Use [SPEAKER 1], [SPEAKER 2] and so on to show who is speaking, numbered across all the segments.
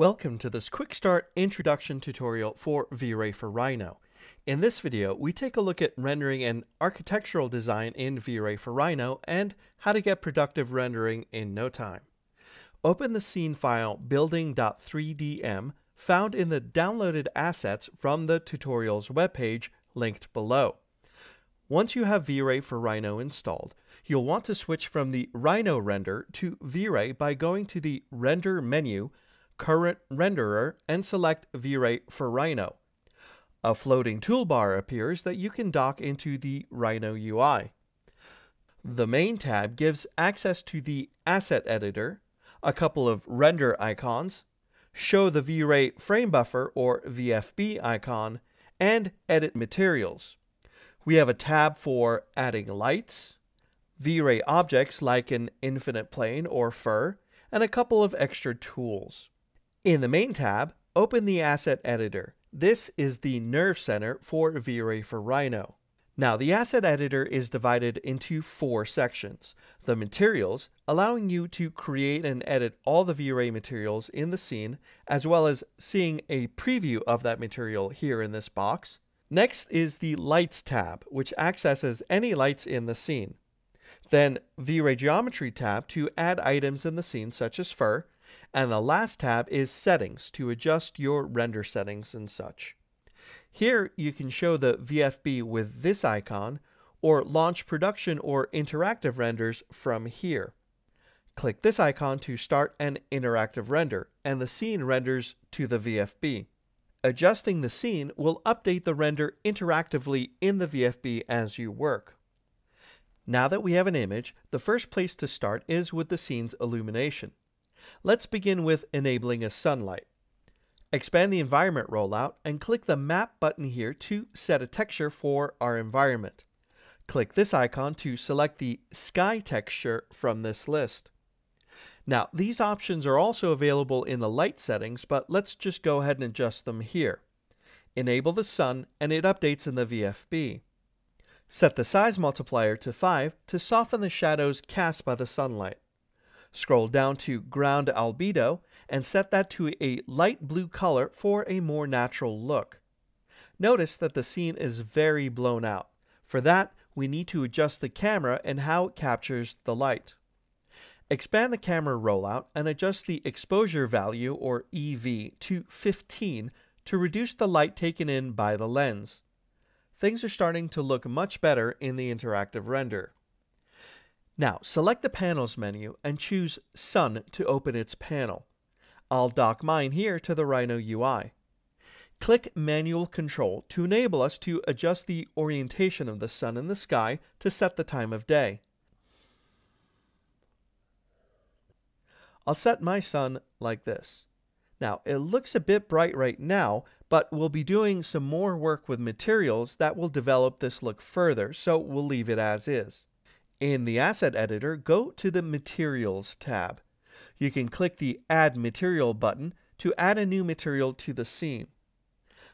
[SPEAKER 1] Welcome to this quick start introduction tutorial for V-Ray for Rhino. In this video, we take a look at rendering an architectural design in V-Ray for Rhino and how to get productive rendering in no time. Open the scene file building.3dm found in the downloaded assets from the tutorial's webpage linked below. Once you have V-Ray for Rhino installed, you'll want to switch from the Rhino render to V-Ray by going to the Render menu Current Renderer, and select v ray for Rhino. A floating toolbar appears that you can dock into the Rhino UI. The main tab gives access to the asset editor, a couple of render icons, show the v ray frame buffer or VFB icon, and edit materials. We have a tab for adding lights, V-Ray objects like an infinite plane or fur, and a couple of extra tools. In the main tab, open the Asset Editor. This is the nerve center for V-Ray for Rhino. Now, the Asset Editor is divided into four sections. The Materials, allowing you to create and edit all the V-Ray materials in the scene, as well as seeing a preview of that material here in this box. Next is the Lights tab, which accesses any lights in the scene. Then V-Ray Geometry tab to add items in the scene such as fur, and the last tab is settings to adjust your render settings and such. Here you can show the VFB with this icon or launch production or interactive renders from here. Click this icon to start an interactive render and the scene renders to the VFB. Adjusting the scene will update the render interactively in the VFB as you work. Now that we have an image, the first place to start is with the scene's illumination. Let's begin with enabling a sunlight. Expand the environment rollout and click the map button here to set a texture for our environment. Click this icon to select the sky texture from this list. Now, these options are also available in the light settings, but let's just go ahead and adjust them here. Enable the sun and it updates in the VFB. Set the size multiplier to 5 to soften the shadows cast by the sunlight. Scroll down to ground albedo and set that to a light blue color for a more natural look. Notice that the scene is very blown out. For that, we need to adjust the camera and how it captures the light. Expand the camera rollout and adjust the exposure value, or EV, to 15 to reduce the light taken in by the lens. Things are starting to look much better in the interactive render. Now, select the Panels menu and choose Sun to open its panel. I'll dock mine here to the Rhino UI. Click Manual Control to enable us to adjust the orientation of the sun in the sky to set the time of day. I'll set my sun like this. Now, it looks a bit bright right now, but we'll be doing some more work with materials that will develop this look further, so we'll leave it as is. In the Asset Editor, go to the Materials tab. You can click the Add Material button to add a new material to the scene.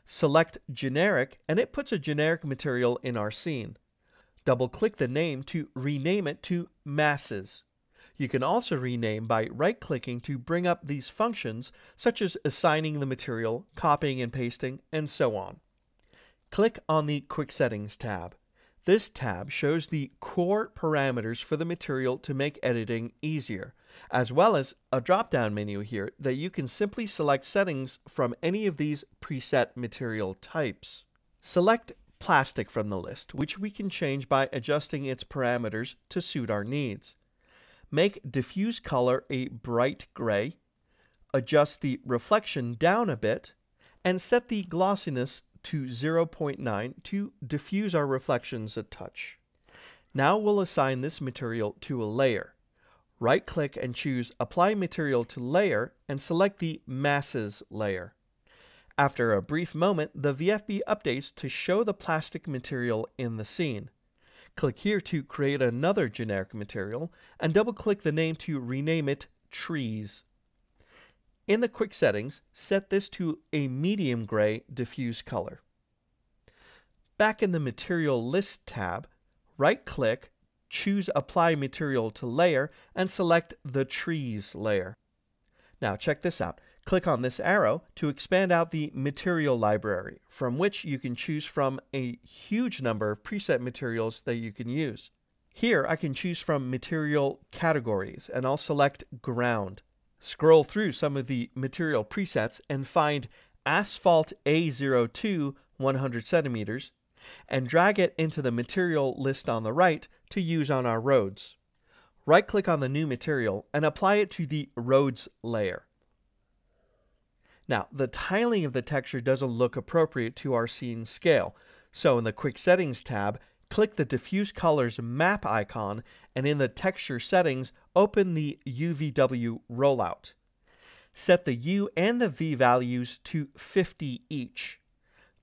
[SPEAKER 1] Select Generic and it puts a generic material in our scene. Double-click the name to rename it to Masses. You can also rename by right-clicking to bring up these functions, such as assigning the material, copying and pasting, and so on. Click on the Quick Settings tab. This tab shows the core parameters for the material to make editing easier, as well as a drop-down menu here that you can simply select settings from any of these preset material types. Select plastic from the list, which we can change by adjusting its parameters to suit our needs. Make diffuse color a bright gray, adjust the reflection down a bit, and set the glossiness to 0.9 to diffuse our reflections a touch. Now we'll assign this material to a layer. Right-click and choose Apply Material to Layer and select the Masses layer. After a brief moment, the VFB updates to show the plastic material in the scene. Click here to create another generic material and double-click the name to rename it Trees. In the quick settings, set this to a medium gray diffuse color. Back in the Material List tab, right-click, choose Apply Material to Layer, and select the Trees layer. Now check this out. Click on this arrow to expand out the material library, from which you can choose from a huge number of preset materials that you can use. Here I can choose from material categories, and I'll select ground. Scroll through some of the material presets and find Asphalt A02 100 centimeters and drag it into the material list on the right to use on our roads. Right-click on the new material and apply it to the roads layer. Now, the tiling of the texture doesn't look appropriate to our scene scale, so in the Quick Settings tab, click the diffuse colors map icon and in the texture settings, open the UVW rollout. Set the U and the V values to 50 each.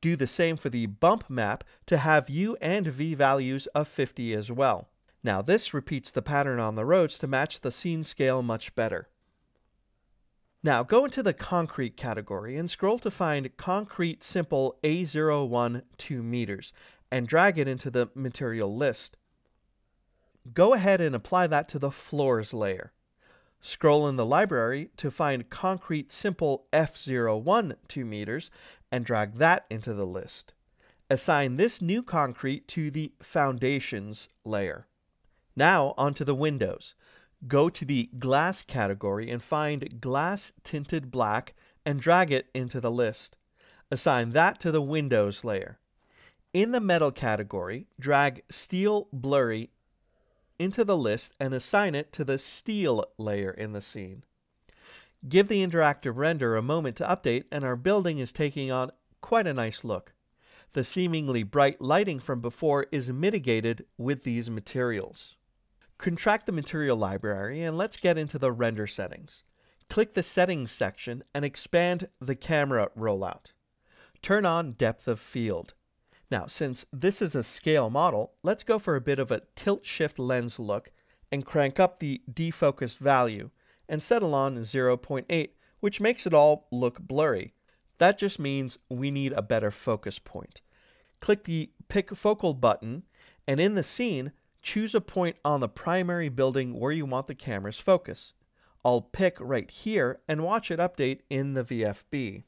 [SPEAKER 1] Do the same for the bump map to have U and V values of 50 as well. Now this repeats the pattern on the roads to match the scene scale much better. Now go into the concrete category and scroll to find concrete simple A012 meters and drag it into the material list. Go ahead and apply that to the floors layer. Scroll in the library to find concrete simple F01 2 meters and drag that into the list. Assign this new concrete to the foundations layer. Now onto the windows. Go to the glass category and find glass tinted black and drag it into the list. Assign that to the windows layer. In the metal category, drag steel blurry into the list and assign it to the steel layer in the scene. Give the interactive render a moment to update and our building is taking on quite a nice look. The seemingly bright lighting from before is mitigated with these materials. Contract the material library and let's get into the render settings. Click the settings section and expand the camera rollout. Turn on depth of field. Now, since this is a scale model, let's go for a bit of a tilt-shift lens look and crank up the defocus value and settle on 0.8, which makes it all look blurry. That just means we need a better focus point. Click the Pick Focal button, and in the scene, choose a point on the primary building where you want the camera's focus. I'll pick right here and watch it update in the VFB.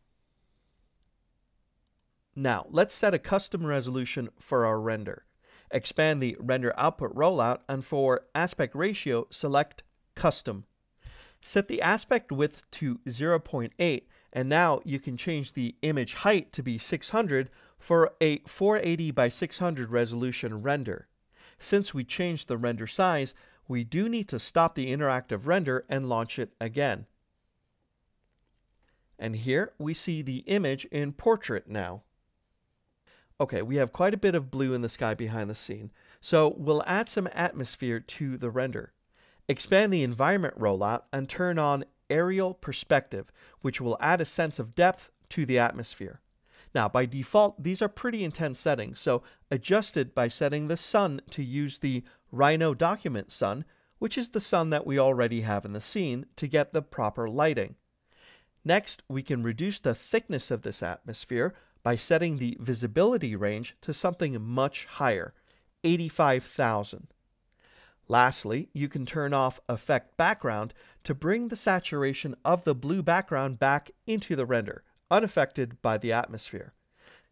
[SPEAKER 1] Now, let's set a custom resolution for our render. Expand the render output rollout and for aspect ratio, select custom. Set the aspect width to 0.8 and now you can change the image height to be 600 for a 480 by 600 resolution render. Since we changed the render size, we do need to stop the interactive render and launch it again. And here we see the image in portrait now. Okay, we have quite a bit of blue in the sky behind the scene, so we'll add some atmosphere to the render. Expand the environment rollout and turn on aerial perspective, which will add a sense of depth to the atmosphere. Now, by default, these are pretty intense settings, so adjust it by setting the sun to use the Rhino document sun, which is the sun that we already have in the scene, to get the proper lighting. Next, we can reduce the thickness of this atmosphere by setting the visibility range to something much higher, 85,000. Lastly, you can turn off Effect Background to bring the saturation of the blue background back into the render, unaffected by the atmosphere.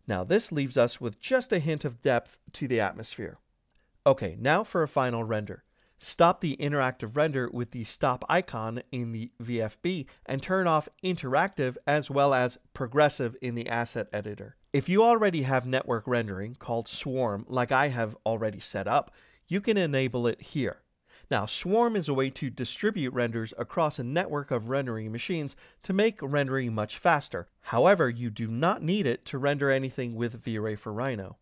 [SPEAKER 1] Now this leaves us with just a hint of depth to the atmosphere. Okay, now for a final render. Stop the interactive render with the stop icon in the VFB and turn off interactive as well as progressive in the asset editor. If you already have network rendering called swarm like I have already set up, you can enable it here. Now, Swarm is a way to distribute renders across a network of rendering machines to make rendering much faster. However, you do not need it to render anything with V-Ray for Rhino.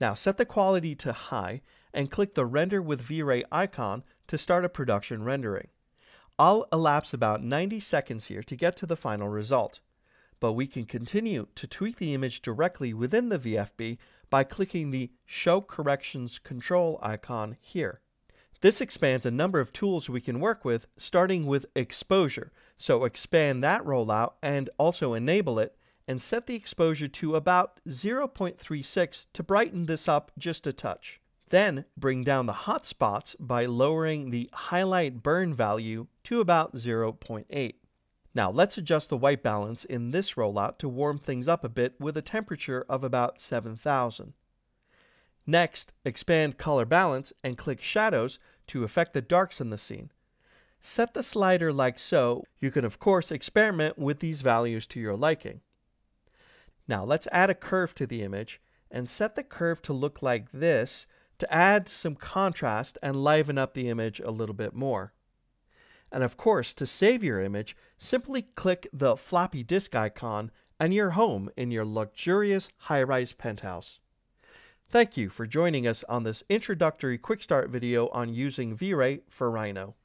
[SPEAKER 1] Now, set the quality to high and click the Render with V-Ray icon to start a production rendering. I'll elapse about 90 seconds here to get to the final result, but we can continue to tweak the image directly within the VFB by clicking the Show Corrections Control icon here. This expands a number of tools we can work with, starting with exposure, so expand that rollout and also enable it, and set the exposure to about 0.36 to brighten this up just a touch. Then bring down the hotspots by lowering the highlight burn value to about 0.8. Now let's adjust the white balance in this rollout to warm things up a bit with a temperature of about 7000. Next, expand color balance and click shadows to affect the darks in the scene. Set the slider like so. You can of course experiment with these values to your liking. Now let's add a curve to the image and set the curve to look like this to add some contrast and liven up the image a little bit more. And of course, to save your image, simply click the floppy disk icon and you're home in your luxurious high-rise penthouse. Thank you for joining us on this introductory quick start video on using V-Ray for Rhino.